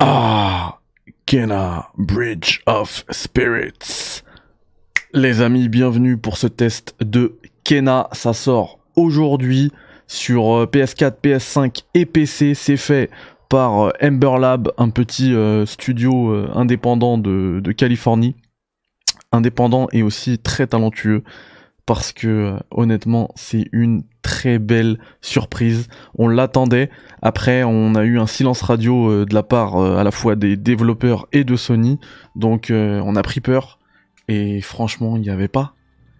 Ah, Kena, Bridge of Spirits. Les amis, bienvenue pour ce test de Kena. Ça sort aujourd'hui sur PS4, euh, PS5 et PC. C'est fait par Ember euh, Lab, un petit euh, studio indépendant de, Californie. Indépendant et aussi très talentueux parce que honnêtement, c'est une très belle surprise. On l'attendait. Après, on a eu un silence radio euh, de la part euh, à la fois des développeurs et de Sony. Donc, euh, on a pris peur. Et franchement, il n'y avait pas.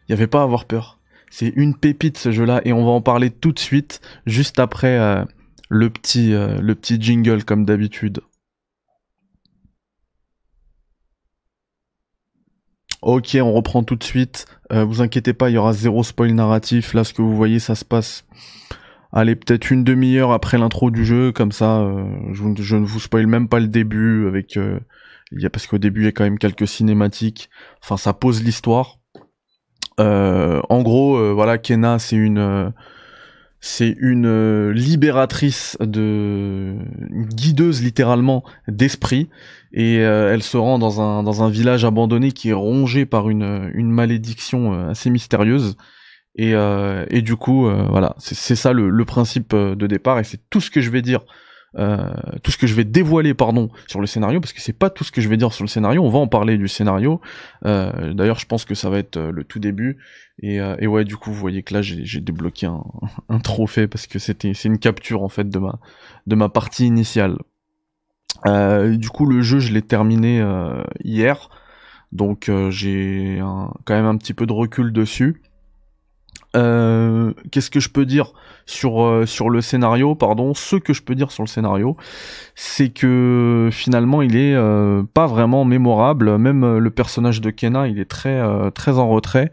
Il n'y avait pas à avoir peur. C'est une pépite ce jeu-là. Et on va en parler tout de suite, juste après le, petit, le petit jingle comme d'habitude. Ok, on reprend tout de suite. Euh, vous inquiétez pas, il y aura zéro spoil narratif. Là, ce que vous voyez, ça se passe. Allez, peut-être une demi-heure après l'intro du jeu, comme ça, euh, je, ne vous spoil même pas le début avec. Euh, y a, parce qu'au début, il y a quand même quelques cinématiques. Enfin, ça pose l'histoire. en gros, voilà, Kena, c'est une c'est une euh, libératrice de une guideuse littéralement d'esprit et euh, elle se rend dans un dans un village abandonné qui est rongé par une une malédiction euh, assez mystérieuse. Et, et du coup, voilà, c'est ça le, principe de départ, et c'est tout ce que je vais dire euh, tout ce que je vais dévoiler pardon sur le scénario parce que c'est pas tout ce que je vais dire sur le scénario on va en parler du scénario euh, d'ailleurs je pense que ça va être euh, le tout début et, et ouais du coup vous voyez que là j'ai débloqué un, un, trophée parce que c'était c'est une capture en fait de ma de ma partie initiale du coup le jeu je l'ai terminé hier donc j'ai quand même un petit peu de recul dessus euh, qu'est-ce que je peux dire sur euh, sur le scénario Pardon, ce que je peux dire sur le scénario, c'est que finalement il est euh, pas vraiment mémorable. Même le personnage de Kenna, il est très très en retrait,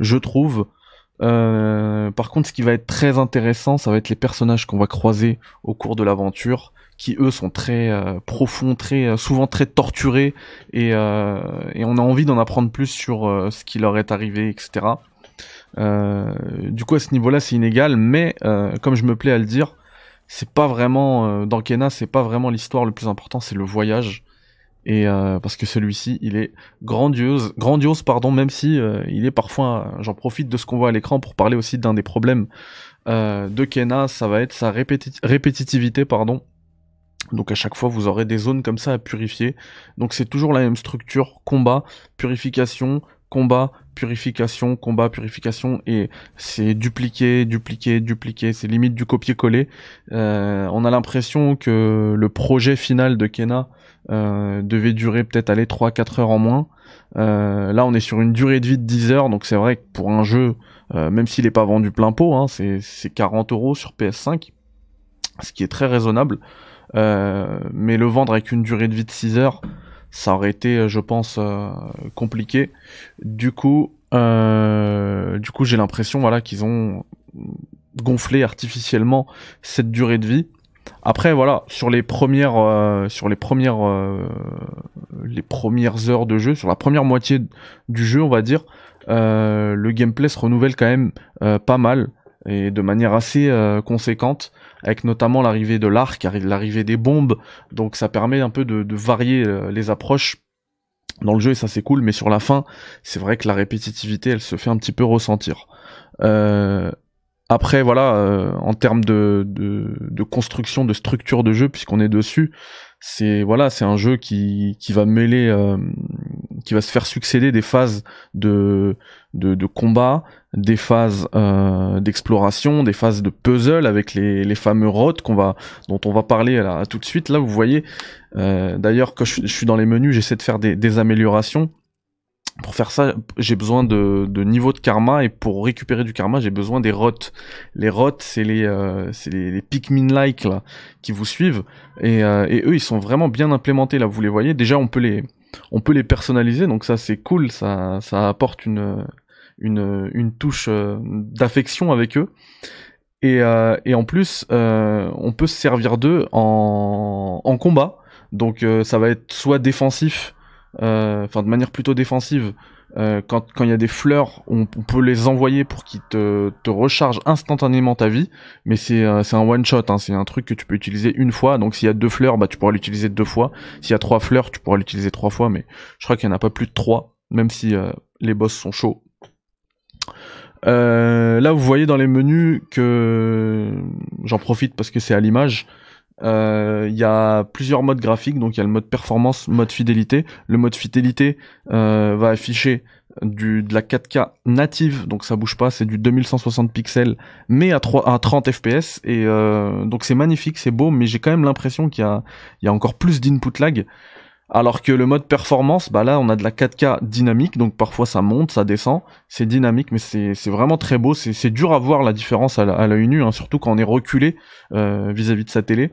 je trouve. par contre, ce qui va être très intéressant, ça va être les personnages qu'on va croiser au cours de l'aventure, qui eux sont très profonds, très souvent très torturés, et, et on a envie d'en apprendre plus sur ce qui leur est arrivé, etc. Euh, du coup, à ce niveau-là, c'est inégal, mais euh, comme je me plais à le dire, c'est pas vraiment euh, dans Kena, c'est pas vraiment l'histoire le plus important, c'est le voyage. Et parce que celui-ci, il est grandiose, grandiose pardon, même si il est parfois, j'en profite de ce qu'on voit à l'écran pour parler aussi d'un des problèmes de Kena, ça va être sa répétitivité, pardon. Donc à chaque fois, vous aurez des zones comme ça à purifier. Donc c'est toujours la même structure combat, purification, combat, purification, combat, purification, et c'est dupliqué, dupliqué, dupliqué, c'est limite du copier-coller. Euh, on a l'impression que le projet final de Kena euh, devait durer peut-être aller 3-4 heures en moins. Euh, là, on est sur une durée de vie de 10 heures, donc c'est vrai que pour un jeu, même s'il n'est pas vendu plein pot, hein, c'est 40 euros sur PS5, ce qui est très raisonnable, mais le vendre avec une durée de vie de 6 heures, ça aurait été, euh, je pense, euh, compliqué. Du coup, euh, du coup, j'ai l'impression, voilà, qu'ils ont gonflé artificiellement cette durée de vie. Après, voilà, sur les premières, sur les premières, les premières heures de jeu, sur la première moitié du jeu, on va dire, le gameplay se renouvelle quand même pas mal et de manière assez euh, conséquente, avec notamment l'arrivée de l'arc, l'arrivée des bombes, donc ça permet un peu de, varier euh, les approches dans le jeu et ça c'est cool, mais sur la fin, c'est vrai que la répétitivité elle se fait un petit peu ressentir. Euh, après voilà, en termes de, de, construction, de structure de jeu, puisqu'on est dessus, c'est voilà, c'est un jeu qui, qui va mêler, euh, qui va se faire succéder des phases de, de, combat, des phases euh, d'exploration, des phases de puzzle avec les, les fameux rots qu'on va, dont on va parler tout de suite. Là, vous voyez. Euh, d'ailleurs, quand je, je, suis dans les menus, j'essaie de faire des, des améliorations pour faire ça, j'ai besoin de, de niveau de karma et pour récupérer du karma, j'ai besoin des rots. Les rots, c'est les, euh, c'est les, Pikmin-like là qui vous suivent euh, et, eux, ils sont vraiment bien implémentés là. Vous les voyez. Déjà, on peut les, on peut les personnaliser, donc ça c'est cool. Ça, ça apporte une, une, une touche euh, d'affection avec eux. Et, et en plus, on peut se servir d'eux en, en combat. Donc ça va être soit défensif euh, enfin de manière plutôt défensive, euh, quand il y a des fleurs, on, peut les envoyer pour qu'ils te, te rechargent instantanément ta vie, mais c'est euh, un one shot, hein. c'est un truc que tu peux utiliser une fois, donc s'il y a deux fleurs, bah tu pourras l'utiliser deux fois, s'il y a trois fleurs, tu pourras l'utiliser trois fois, mais je crois qu'il n'y en a pas plus de trois, même si les boss sont chauds. là, vous voyez dans les menus que j'en profite parce que c'est à l'image. Euh, il y a plusieurs modes graphiques, donc il y a le mode performance, mode fidélité. Le mode fidélité euh, va afficher du, de la 4K native, donc ça bouge pas, c'est du 2160 pixels, mais à, à 30 fps, et euh, donc c'est magnifique, c'est beau, mais j'ai quand même l'impression qu'il y a, y a encore plus d'input lag, alors que le mode performance, bah là on a de la 4K dynamique, donc parfois ça monte, ça descend, c'est dynamique, mais c'est, vraiment très beau, c'est, dur à voir la différence à, la, l'œil nu, hein, surtout quand on est reculé vis à -vis de sa télé.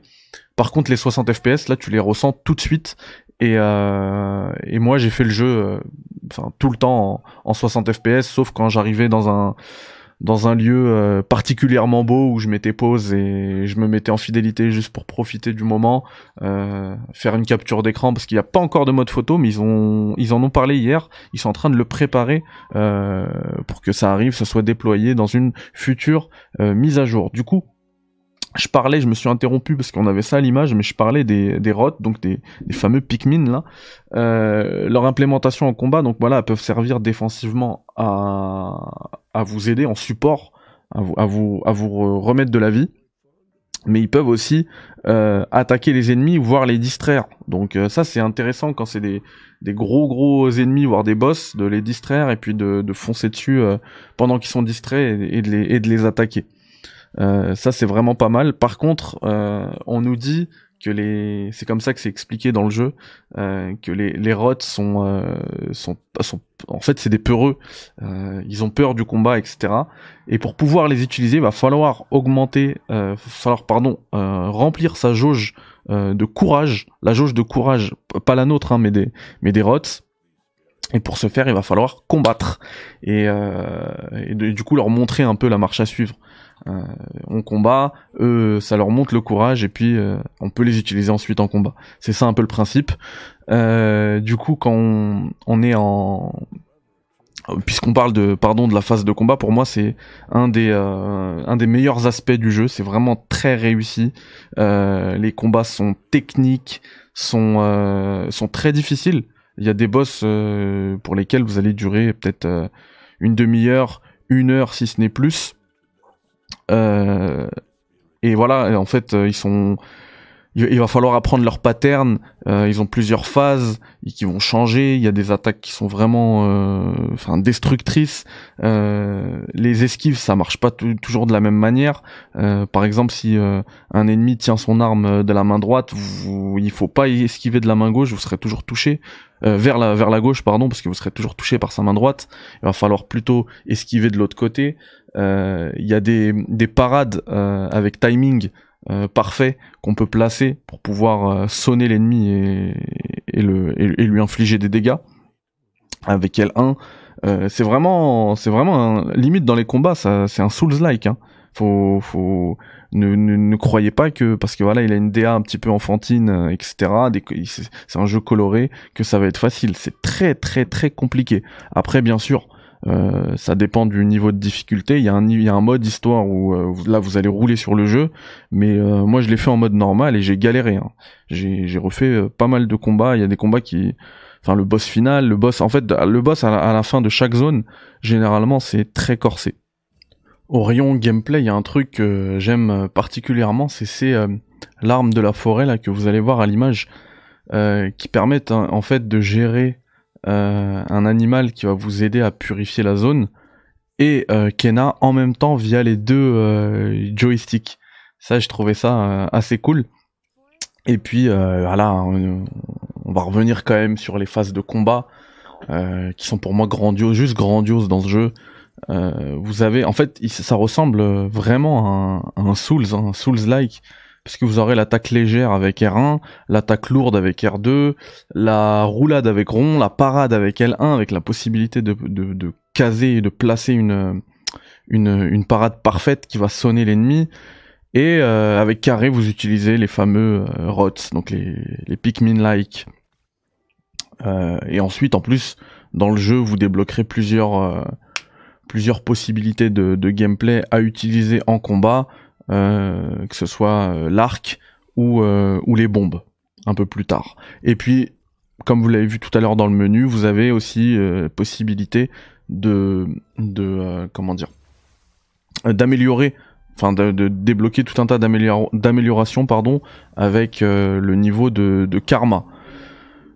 Par contre, les 60 FPS, là, tu les ressens tout de suite. Et, euh, moi, j'ai fait le jeu euh, tout le temps en, 60 FPS, sauf quand j'arrivais dans un dans un lieu euh, particulièrement beau où je mettais pause et je me mettais en fidélité juste pour profiter du moment, faire une capture d'écran parce qu'il n'y a pas encore de mode photo, mais ils ont ils en ont parlé hier, ils sont en train de le préparer pour que ça arrive, ça soit déployé dans une future mise à jour. Du coup, je parlais, je me suis interrompu parce qu'on avait ça à l'image, mais je parlais des, des donc des, fameux Pikmin là. Euh, leur implémentation en combat, donc voilà, elles peuvent servir défensivement à, à vous aider en support, à vous, à vous, à vous remettre de la vie. Mais ils peuvent aussi euh, attaquer les ennemis, voire les distraire. Donc euh, ça c'est intéressant quand c'est des, des, gros gros ennemis, voire des boss, de les distraire et puis de, de foncer dessus pendant qu'ils sont distraits et, de les, et de les attaquer. Euh, ça, c'est vraiment pas mal. Par contre, euh, on nous dit que les, c'est comme ça que c'est expliqué dans le jeu, euh, que les les rots sont, sont, en fait c'est des peureux. ils ont peur du combat, etc. Et pour pouvoir les utiliser, il va falloir augmenter, falloir pardon, remplir sa jauge de courage, la jauge de courage, pas la nôtre, hein, mais des mais des rots et pour ce faire, il va falloir combattre et, euh, du coup leur montrer un peu la marche à suivre. Euh, on combat, eux, ça leur montre le courage et puis euh, on peut les utiliser ensuite en combat. C'est ça un peu le principe. du coup, quand on, est en puisqu'on parle de pardon de la phase de combat, pour moi c'est un des un des meilleurs aspects du jeu. C'est vraiment très réussi. les combats sont techniques, sont sont très difficiles. Il y a des boss euh, pour lesquels vous allez durer peut-être euh, une demi-heure, une heure si ce n'est plus. Euh, et voilà, en fait, ils sont il, va falloir apprendre leur pattern. Euh, ils ont plusieurs phases qui vont changer. Il y a des attaques qui sont vraiment, euh, destructrices. Euh, les esquives, ça marche pas toujours de la même manière. par exemple, si un ennemi tient son arme de la main droite, il il faut pas esquiver de la main gauche. Vous serez toujours touché vers la vers la gauche, pardon, parce que vous serez toujours touché par sa main droite. Il va falloir plutôt esquiver de l'autre côté. Il y a des des parades avec timing. Euh, parfait qu'on peut placer pour pouvoir euh, sonner l'ennemi et, le, lui infliger des dégâts. Avec L1, euh, c'est vraiment, c'est vraiment limite dans les combats, ça, c'est un Souls-like. Hein. Faut, faut, ne, croyez pas que parce que voilà, il a une DA un petit peu enfantine, etc. C'est un jeu coloré que ça va être facile. C'est très très très compliqué. Après, bien sûr, euh, ça dépend du niveau de difficulté. Il y, a un, y a un mode histoire où euh, là vous allez rouler sur le jeu, mais euh, moi je l'ai fait en mode normal et j'ai galéré. Hein. J'ai refait pas mal de combats. Il y a des combats qui, enfin le boss final, le boss, en fait le boss à la, fin de chaque zone, généralement c'est très corsé. Au rayon gameplay, il y a un truc que j'aime particulièrement, c'est ces l'arme de la forêt là que vous allez voir à l'image, qui permettent hein, en fait de gérer euh, un animal qui va vous aider à purifier la zone et euh, Kena en même temps via les deux euh, joysticks. Ça, je trouvais ça euh, assez cool. Et puis voilà, on, va revenir quand même sur les phases de combat qui sont pour moi grandiose juste grandioses dans ce jeu. vous avez, en fait, ça ressemble vraiment un, à un Souls, un Souls-like. Parce que vous aurez l'attaque légère avec R1, l'attaque lourde avec R2, la roulade avec rond, la parade avec L1, avec la possibilité de, caser et de placer une, une, parade parfaite qui va sonner l'ennemi. Et euh, avec carré, vous utilisez les fameux euh, rots, donc les, les Pikmin-like. Euh, et ensuite, en plus, dans le jeu, vous débloquerez plusieurs, plusieurs possibilités de gameplay à utiliser en combat euh, que ce soit euh, l'arc ou, euh, ou les bombes un peu plus tard. Et puis, comme vous l'avez vu tout à l'heure dans le menu, vous avez aussi possibilité de, de comment dire, d'améliorer enfin de, débloquer tout un tas d'améliorations pardon avec le niveau de, karma.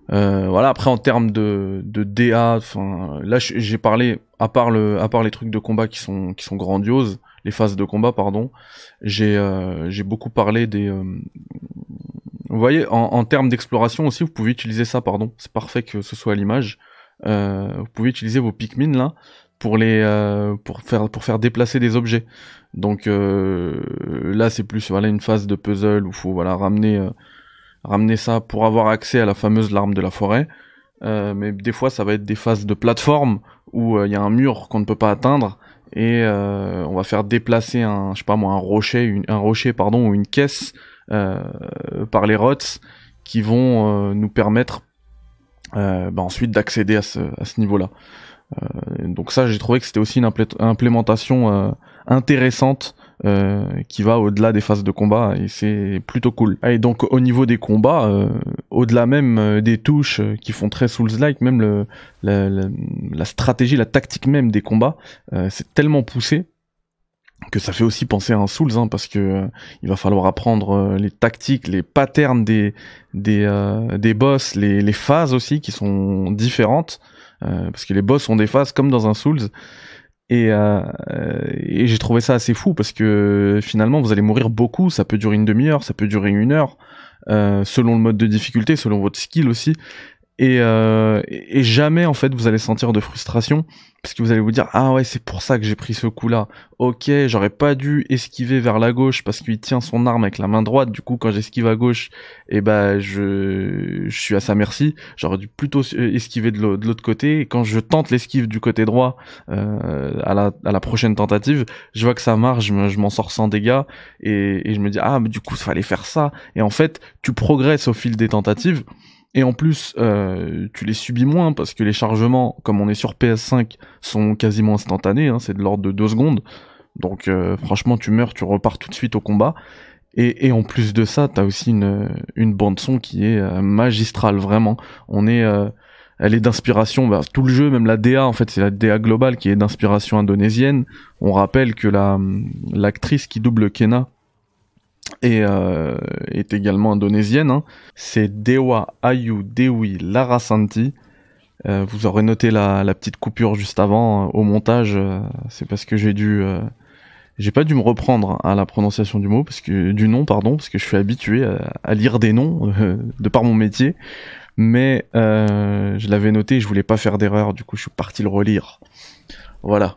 voilà après en termes de, de DA, enfin là j'ai parlé à part le à part les trucs de combat qui sont qui sont grandioses, les phases de combat, pardon, j'ai euh, j'ai beaucoup parlé des. Euh, vous voyez, en, termes d'exploration aussi, vous pouvez utiliser ça, pardon. C'est parfait que ce soit à l'image. Euh, vous pouvez utiliser vos Pikmin là pour les pour faire pour faire déplacer des objets. Donc là c'est plus voilà une phase de puzzle où faut voilà ramener ramener ça pour avoir accès à la fameuse larme de la forêt. mais des fois ça va être des phases de plateforme où il y a un mur qu'on ne peut pas atteindre et euh, on va faire déplacer un je sais pas moi un rocher une, un rocher pardon ou une caisse euh, par les rots qui vont euh, nous permettre bah, ensuite d'accéder à ce, à ce niveau là donc ça j'ai trouvé que c'était aussi une implémentation intéressante euh, qui va au-delà des phases de combat et c'est plutôt cool. Et donc au niveau des combats, euh, au-delà même euh, des touches qui font très Souls-like, même le, la, la, stratégie, la tactique même des combats, c'est tellement poussé que ça fait aussi penser à un Souls, hein, parce que il va falloir apprendre les tactiques, les patterns des des, boss, les, les phases aussi qui sont différentes, parce que les boss ont des phases comme dans un Souls, et, euh, euh, et j'ai trouvé ça assez fou parce que finalement vous allez mourir beaucoup, ça peut durer une demi-heure, ça peut durer une heure, euh, selon le mode de difficulté, selon votre skill aussi. Euh, et, et, jamais en fait vous allez sentir de frustration parce que vous allez vous dire ah ouais c'est pour ça que j'ai pris ce coup là ok j'aurais pas dû esquiver vers la gauche parce qu'il tient son arme avec la main droite du coup quand j'esquive à gauche et eh ben je, je suis à sa merci j'aurais dû plutôt euh, esquiver de l'autre côté et quand je tente l'esquive du côté droit euh, à, la, à la prochaine tentative je vois que ça marche je m'en sors sans dégâts et, et je me dis ah mais du coup il fallait faire ça et en fait tu progresses au fil des tentatives et en plus, euh, tu les subis moins parce que les chargements, comme on est sur PS5, sont quasiment instantanés, hein, c'est de l'ordre de 2 secondes. Donc euh, franchement, tu meurs, tu repars tout de suite au combat. Et, en plus de ça, t'as aussi une, une bande son qui est euh, magistrale, vraiment. On est, elle est d'inspiration, bah, tout le jeu, même la DA, en fait, c'est la DA globale qui est d'inspiration indonésienne. On rappelle que la hum, l'actrice qui double Kena, et euh, est également indonésienne. Hein. C'est Dewa Ayu Dewi Larasanti. Euh, vous aurez noté la, la, petite coupure juste avant euh, au montage. Euh, c'est parce que j'ai dû, euh, j'ai pas dû me reprendre à la prononciation du mot, parce que du nom, pardon, parce que je suis habitué à, à lire des noms de par mon métier. Mais je l'avais noté, je voulais pas faire d'erreur, du coup je suis parti le relire. Voilà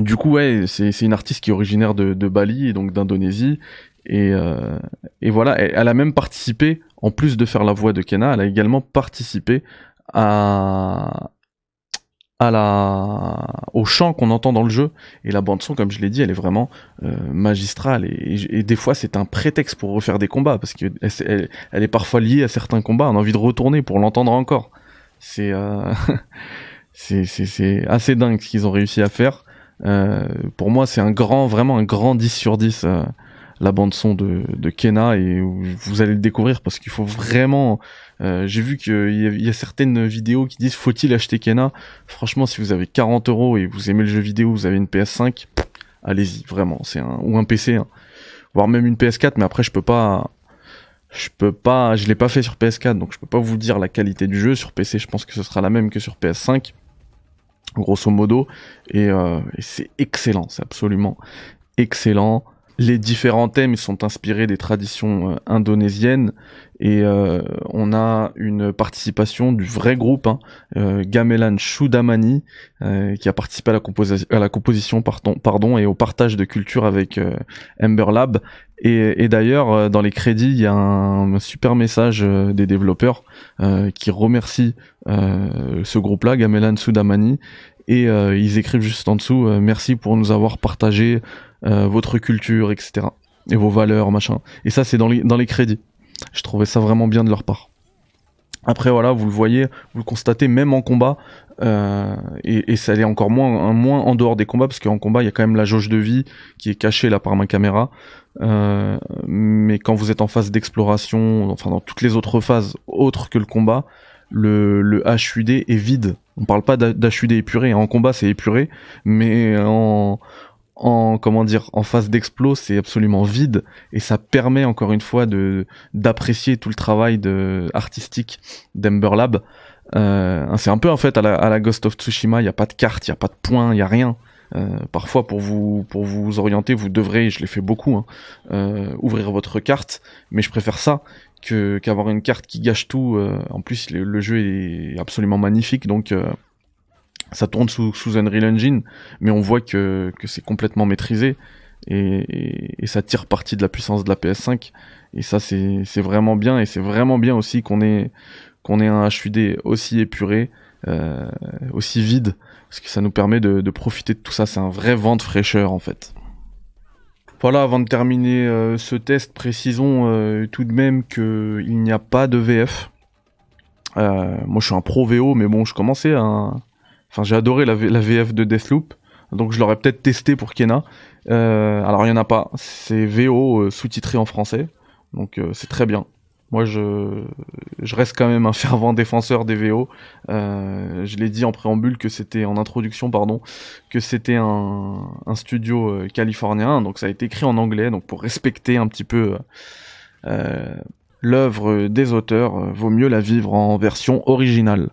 du coup, ouais, c'est, une artiste qui est originaire de, Bali et donc d'Indonésie. Et, euh, voilà, elle, a même participé, en plus de faire la voix de Kena, elle a également participé à, à la, au chant qu'on entend dans le jeu. Et la bande son, comme je l'ai dit, elle est vraiment euh, magistrale. Et, des fois, c'est un prétexte pour refaire des combats, parce qu'elle est parfois liée à certains combats. On a envie de retourner pour l'entendre encore. C'est... Euh, c'est assez dingue ce qu'ils ont réussi à faire. Euh, pour moi, c'est un grand, vraiment un grand 10 sur 10 euh, la bande son de, Kena et vous allez le découvrir parce qu'il faut vraiment. Euh, j'ai vu qu'il y, a certaines vidéos qui disent faut-il acheter Kena. Franchement, si vous avez 40 euros et vous aimez le jeu vidéo, vous avez une PS5, allez-y vraiment. C'est un ou un PC, hein. voire même une PS4. Mais après, je peux pas, je peux pas, je l'ai pas fait sur PS4, donc je peux pas vous dire la qualité du jeu sur PC. Je pense que ce sera la même que sur PS5 grosso modo. Euh, et, c'est excellent, c'est absolument excellent les différents thèmes sont inspirés des traditions euh, indonésiennes et euh, on a une participation du vrai groupe hein, euh, Gamelan Sudamani qui a participé à la, à la composition pardon, et au partage de culture avec Ember Lab et, et d'ailleurs dans les crédits il y a un super message des développeurs qui remercie ce groupe là Gamelan Sudamani et ils écrivent juste en dessous merci pour nous avoir partagé euh, votre culture, etc. Et vos valeurs, machin. Et ça, c'est dans les, dans les crédits. Je trouvais ça vraiment bien de leur part. Après, voilà, vous le voyez, vous le constatez, même en combat, euh, et, ça allait encore moins, moins en dehors des combats, parce qu'en combat, il y a quand même la jauge de vie qui est cachée là par ma caméra. Euh, mais quand vous êtes en phase d'exploration, enfin dans toutes les autres phases autres que le combat, le, HUD est vide. On parle pas d'HUD épuré. Hein. En combat, c'est épuré, mais en, en comment dire en phase d'explos, c'est absolument vide et ça permet encore une fois de d'apprécier tout le travail de artistique d'Emberlab. Euh, c'est un peu en fait à la, Ghost of Tsushima, il n'y a pas de carte, il n'y a pas de point, il n'y a rien. Euh, parfois, pour vous, pour vous orienter, vous devrez, je l'ai fait beaucoup, hein, euh, ouvrir votre carte, mais je préfère ça qu'avoir une carte qui gâche tout. en plus, le, le, jeu est absolument magnifique, donc ça tourne sous, sous Unreal Engine, mais on voit que, c'est complètement maîtrisé et, ça tire parti de la puissance de la PS5. Et ça, c'est vraiment bien. Et c'est vraiment bien aussi qu'on ait, qu'on un HUD aussi épuré, euh, aussi vide, parce que ça nous permet de, profiter de tout ça. C'est un vrai vent de fraîcheur en fait. Voilà, avant de terminer euh, ce test, précisons euh, tout de même qu'il n'y a pas de VF. moi, je suis un pro VO, mais bon, je commençais à. Un hein. Enfin, j'ai adoré la, VF de Deathloop, donc je l'aurais peut-être testé pour Kena. Euh, alors il n'y en a pas, c'est VO euh, sous-titré en français, donc euh, c'est très bien. Moi, je, reste quand même un fervent défenseur des VO. je l'ai dit en préambule que c'était en introduction, pardon, que c'était un, un, studio californien, donc ça a été écrit en anglais, donc pour respecter un petit peu l'œuvre des auteurs, vaut mieux la vivre en version originale.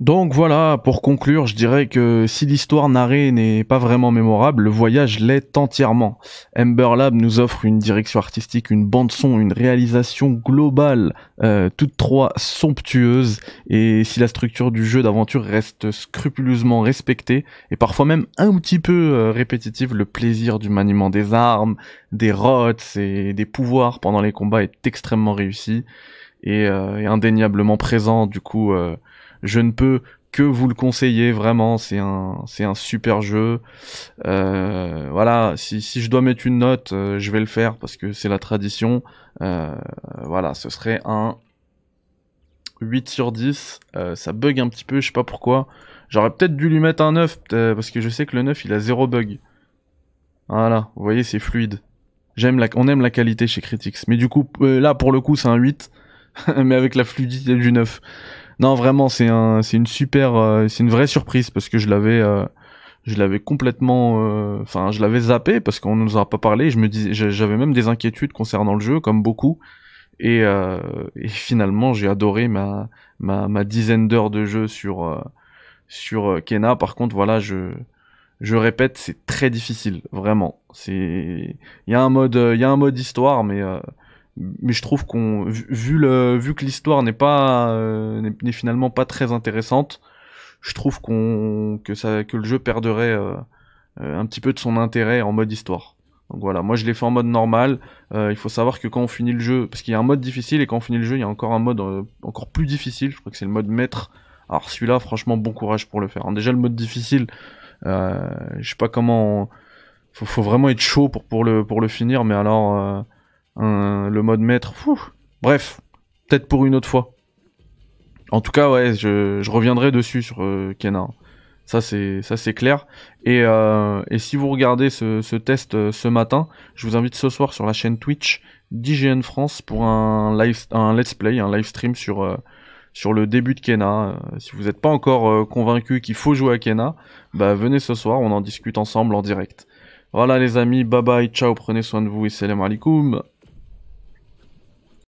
Donc voilà, pour conclure, je dirais que si l'histoire narrée n'est pas vraiment mémorable, le voyage l'est entièrement. Ember Lab nous offre une direction artistique, une bande son, une réalisation globale, euh, toutes trois somptueuses, et si la structure du jeu d'aventure reste scrupuleusement respectée, et parfois même un petit peu euh, répétitive, le plaisir du maniement des armes, des rots et des pouvoirs pendant les combats est extrêmement réussi, et euh, indéniablement présent du coup je ne peux que vous le conseiller vraiment. C'est un, c'est un super jeu. Euh, voilà, si, si je dois mettre une note, euh, je vais le faire parce que c'est la tradition. Euh, voilà, ce serait un 8 sur 10. ça bug un petit peu, je sais pas pourquoi. J'aurais peut-être dû lui mettre un 9 parce que je sais que le 9 il a zéro bug. Voilà, vous voyez, c'est fluide. J'aime on aime la qualité chez Critics. Mais du coup, là pour le coup, c'est un 8. mais avec la fluidité du 9. Non, vraiment, c'est un, c'est une super, euh, c'est une vraie surprise parce que je l'avais, euh, je l'avais complètement, euh, enfin, je l'avais zappé parce qu'on nous en a pas parlé. Je me disais j'avais même des inquiétudes concernant le jeu, comme beaucoup. Et, et finalement, j'ai adoré ma, ma, ma dizaine d'heures de jeu sur, sur Kena. Par contre, voilà, je, je répète, c'est très difficile, vraiment. C'est, il y a un mode, il y a un mode histoire, mais mais je trouve qu'on vu le vu que l'histoire n'est pas euh, n'est finalement pas très intéressante je trouve qu'on que ça que le jeu perdrait euh, euh, un petit peu de son intérêt en mode histoire donc voilà moi je l'ai fait en mode normal il faut savoir que quand on finit le jeu parce qu'il y a un mode difficile et quand on finit le jeu il y a encore un mode encore plus difficile je crois que c'est le mode maître alors celui-là franchement bon courage pour le faire hein, déjà le mode difficile je sais pas comment faut, vraiment être chaud pour pour le pour le finir mais alors le mode maître. bref, peut-être pour une autre fois. En tout cas, ouais, je, reviendrai dessus sur euh, kenna Ça c'est ça c'est clair. Et, euh, si vous regardez ce, test euh, ce matin, je vous invite ce soir sur la chaîne Twitch d'IGN France pour un live un let's play, un live stream sur sur le début de Kena. si vous n'êtes pas encore convaincu qu'il faut jouer à kenna bah, venez ce soir, on en discute ensemble en direct. Voilà les amis, bye bye, ciao, prenez soin de vous et salam alaikum.